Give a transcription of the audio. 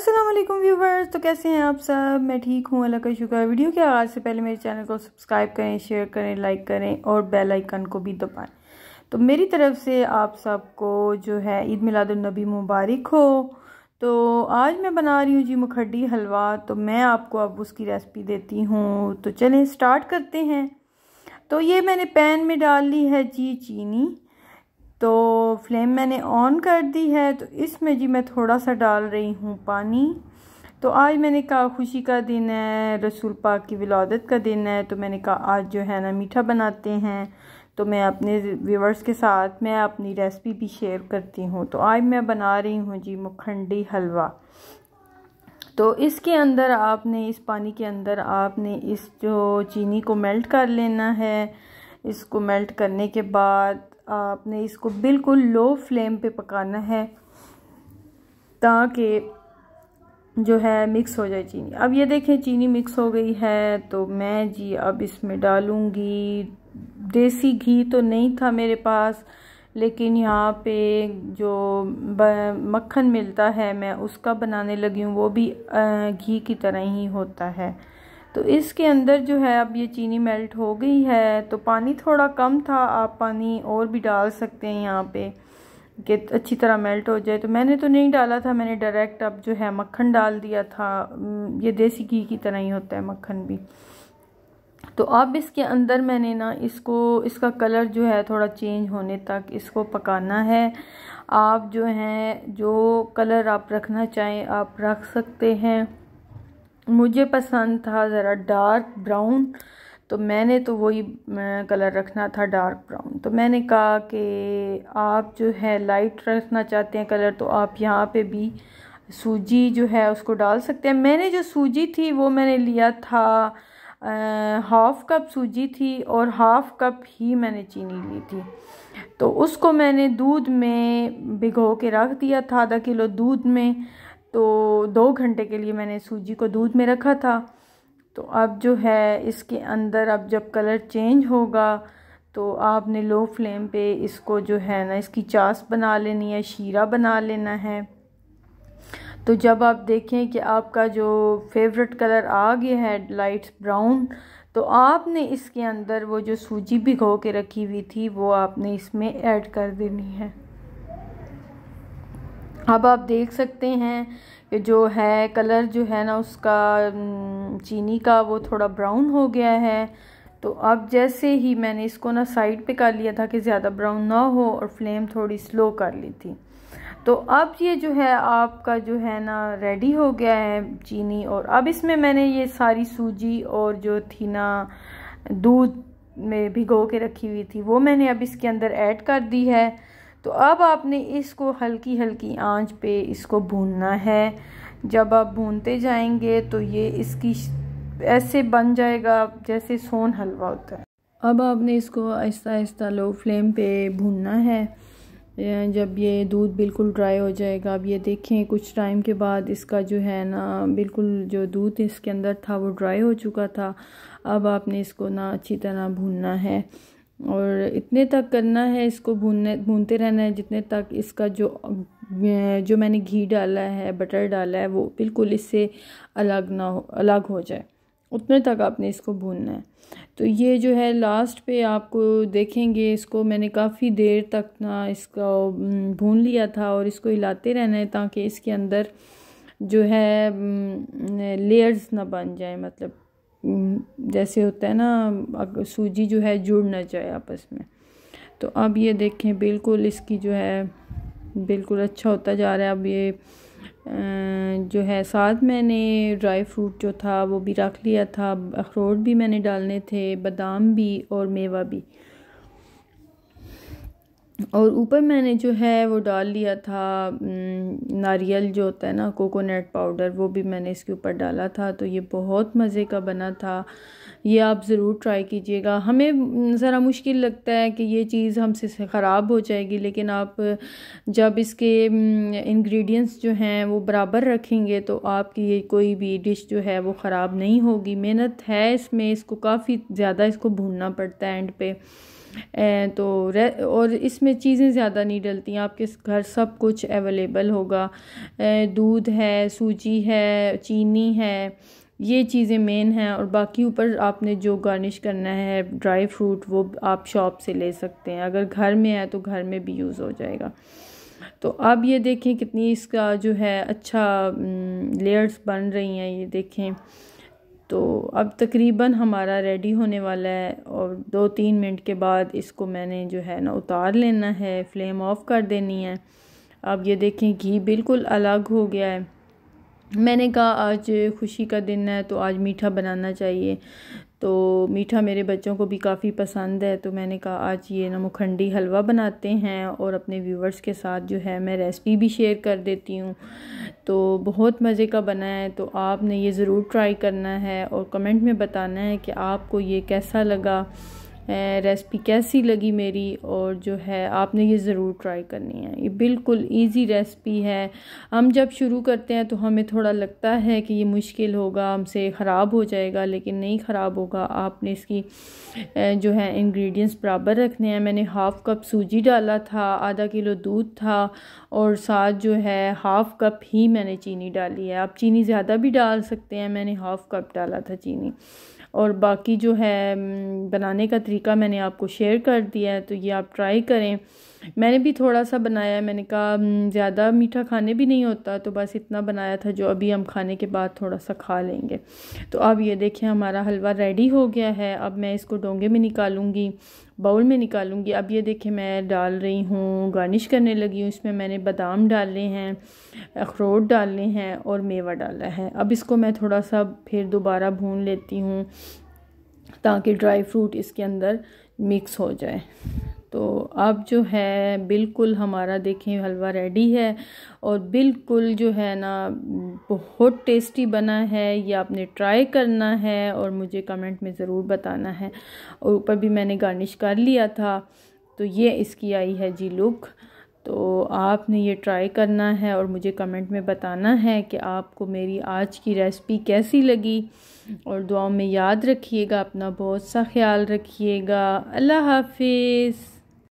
Aslam viewers तो कैसे हैं आप सब मैं ठीक हूँ अल्लाह का शुक्र वीडियो के आगाज़ से पहले मेरे चैनल को सब्सक्राइब करें शेयर करें लाइक करें और बेल आइकन को भी दबाएं तो मेरी तरफ से आप सबको जो है ईद मिलादुलनबी मुबारक हो तो आज मैं बना रही हूँ जी मुखड्डी हलवा तो मैं आपको अब उसकी रेसिपी देती हूँ तो चलें स्टार्ट करते हैं तो ये मैंने पैन में डाल ली है जी चीनी तो फ्लेम मैंने ऑन कर दी है तो इसमें जी मैं थोड़ा सा डाल रही हूँ पानी तो आज मैंने कहा खुशी का दिन है रसूल पाक की विलादत का दिन है तो मैंने कहा आज जो है ना मीठा बनाते हैं तो मैं अपने व्यूवर्स के साथ मैं अपनी रेसिपी भी शेयर करती हूँ तो आज मैं बना रही हूँ जी मखंडी हलवा तो इसके अंदर आपने इस पानी के अंदर आपने इस जो चीनी को मेल्ट कर लेना है इसको मेल्ट करने के बाद आपने इसको बिल्कुल लो फ्लेम पे पकाना है ताकि जो है मिक्स हो जाए चीनी अब ये देखें चीनी मिक्स हो गई है तो मैं जी अब इसमें डालूँगी देसी घी तो नहीं था मेरे पास लेकिन यहाँ पे जो मक्खन मिलता है मैं उसका बनाने लगी हूँ वो भी घी की तरह ही होता है तो इसके अंदर जो है अब ये चीनी मेल्ट हो गई है तो पानी थोड़ा कम था आप पानी और भी डाल सकते हैं यहाँ पे कि अच्छी तरह मेल्ट हो जाए तो मैंने तो नहीं डाला था मैंने डायरेक्ट अब जो है मक्खन डाल दिया था ये देसी घी की तरह ही होता है मक्खन भी तो अब इसके अंदर मैंने ना इसको इसका कलर जो है थोड़ा चेंज होने तक इसको पकाना है आप जो हैं जो कलर आप रखना चाहें आप रख सकते हैं मुझे पसंद था ज़रा डार्क ब्राउन तो मैंने तो वही कलर रखना था डार्क ब्राउन तो मैंने कहा कि आप जो है लाइट रखना चाहते हैं कलर तो आप यहाँ पे भी सूजी जो है उसको डाल सकते हैं मैंने जो सूजी थी वो मैंने लिया था हाफ़ कप सूजी थी और हाफ़ कप ही मैंने चीनी ली थी तो उसको मैंने दूध में भिगो के रख दिया था आधा किलो दूध में तो दो घंटे के लिए मैंने सूजी को दूध में रखा था तो अब जो है इसके अंदर अब जब कलर चेंज होगा तो आपने लो फ्लेम पे इसको जो है ना इसकी चास बना लेनी है शीरा बना लेना है तो जब आप देखें कि आपका जो फेवरेट कलर आ गया है लाइट ब्राउन तो आपने इसके अंदर वो जो सूजी भिगो के रखी हुई थी वो आपने इसमें ऐड कर देनी है अब आप देख सकते हैं कि जो है कलर जो है ना उसका चीनी का वो थोड़ा ब्राउन हो गया है तो अब जैसे ही मैंने इसको ना साइड पे कर लिया था कि ज़्यादा ब्राउन ना हो और फ्लेम थोड़ी स्लो कर ली थी तो अब ये जो है आपका जो है ना रेडी हो गया है चीनी और अब इसमें मैंने ये सारी सूजी और जो थी ना दूध में भिगो के रखी हुई थी वो मैंने अब इसके अंदर ऐड कर दी है तो अब आपने इसको हल्की हल्की आंच पे इसको भूनना है जब आप भूनते जाएंगे तो ये इसकी ऐसे बन जाएगा जैसे सोन हलवा होता है अब आपने इसको आहिस्ता आहिस्ता लो फ्लेम पे भूनना है जब ये दूध बिल्कुल ड्राई हो जाएगा अब ये देखें कुछ टाइम के बाद इसका जो है ना बिल्कुल जो दूध इसके अंदर था वो ड्राई हो चुका था अब आपने इसको ना अच्छी तरह भूनना है और इतने तक करना है इसको भूनने भूनते रहना है जितने तक इसका जो जो मैंने घी डाला है बटर डाला है वो बिल्कुल इससे अलग ना हो अलग हो जाए उतने तक आपने इसको भूनना है तो ये जो है लास्ट पे आपको देखेंगे इसको मैंने काफ़ी देर तक ना इसका भून लिया था और इसको हिलाते रहना है ताकि इसके अंदर जो है लेयर्स ना बन जाए मतलब जैसे होता है ना सूजी जो है जुड़ ना जाए आपस में तो अब ये देखें बिल्कुल इसकी जो है बिल्कुल अच्छा होता जा रहा है अब ये जो है साथ मैंने ड्राई फ्रूट जो था वो भी रख लिया था अखरोट भी मैंने डालने थे बादाम भी और मेवा भी और ऊपर मैंने जो है वो डाल लिया था नारियल जो होता है ना कोकोनट पाउडर वो भी मैंने इसके ऊपर डाला था तो ये बहुत मज़े का बना था ये आप ज़रूर ट्राई कीजिएगा हमें ज़रा मुश्किल लगता है कि ये चीज़ हमसे ख़राब हो जाएगी लेकिन आप जब इसके इंग्रेडिएंट्स जो हैं वो बराबर रखेंगे तो आपकी ये कोई भी डिश जो है वो ख़राब नहीं होगी मेहनत है इसमें इसको काफ़ी ज़्यादा इसको भूनना पड़ता है एंड पे तो और इसमें चीज़ें ज़्यादा नहीं डलती आपके घर सब कुछ अवेलेबल होगा दूध है सूजी है चीनी है ये चीज़ें मेन हैं और बाकी ऊपर आपने जो गार्निश करना है ड्राई फ्रूट वो आप शॉप से ले सकते हैं अगर घर में है तो घर में भी यूज़ हो जाएगा तो अब ये देखें कितनी इसका जो है अच्छा लेयर्स हम्म, बन रही हैं ये देखें तो अब तकरीबन हमारा रेडी होने वाला है और दो तीन मिनट के बाद इसको मैंने जो है ना उतार लेना है फ्लेम ऑफ़ कर देनी है अब ये देखें घी बिल्कुल अलग हो गया है मैंने कहा आज खुशी का दिन है तो आज मीठा बनाना चाहिए तो मीठा मेरे बच्चों को भी काफ़ी पसंद है तो मैंने कहा आज ये ना मुखंडी हलवा बनाते हैं और अपने व्यूवर्स के साथ जो है मैं रेसिपी भी शेयर कर देती हूँ तो बहुत मज़े का बना है तो आपने ये ज़रूर ट्राई करना है और कमेंट में बताना है कि आपको ये कैसा लगा रेसिपी कैसी लगी मेरी और जो है आपने ये ज़रूर ट्राई करनी है ये बिल्कुल इजी रेसिपी है हम जब शुरू करते हैं तो हमें थोड़ा लगता है कि ये मुश्किल होगा हमसे ख़राब हो जाएगा लेकिन नहीं ख़राब होगा आपने इसकी जो है इंग्रेडिएंट्स बराबर रखने हैं मैंने हाफ़ कप सूजी डाला था आधा किलो दूध था और साथ जो है हाफ़ कप ही मैंने चीनी डाली है आप चीनी ज़्यादा भी डाल सकते हैं मैंने हाफ़ कप डाला था चीनी और बाकी जो है बनाने का तरीका मैंने आपको शेयर कर दिया है तो ये आप ट्राई करें मैंने भी थोड़ा सा बनाया मैंने कहा ज़्यादा मीठा खाने भी नहीं होता तो बस इतना बनाया था जो अभी हम खाने के बाद थोड़ा सा खा लेंगे तो अब ये देखें हमारा हलवा रेडी हो गया है अब मैं इसको डोंगे में निकालूंगी बाउल में निकालूंगी अब ये देखिए मैं डाल रही हूँ गार्निश करने लगी हूँ इसमें मैंने बादाम डाले हैं अखरोट डाले हैं और मेवा डाला है अब इसको मैं थोड़ा सा फिर दोबारा भून लेती हूँ ताकि ड्राई फ्रूट इसके अंदर मिक्स हो जाए तो अब जो है बिल्कुल हमारा देखें हलवा रेडी है और बिल्कुल जो है ना बहुत टेस्टी बना है ये आपने ट्राई करना है और मुझे कमेंट में ज़रूर बताना है और ऊपर भी मैंने गार्निश कर लिया था तो ये इसकी आई है जी लुक तो आपने ये ट्राई करना है और मुझे कमेंट में बताना है कि आपको मेरी आज की रेसिपी कैसी लगी और दुआओं में याद रखिएगा अपना बहुत सा ख्याल रखिएगा अल्लाह हाफिज़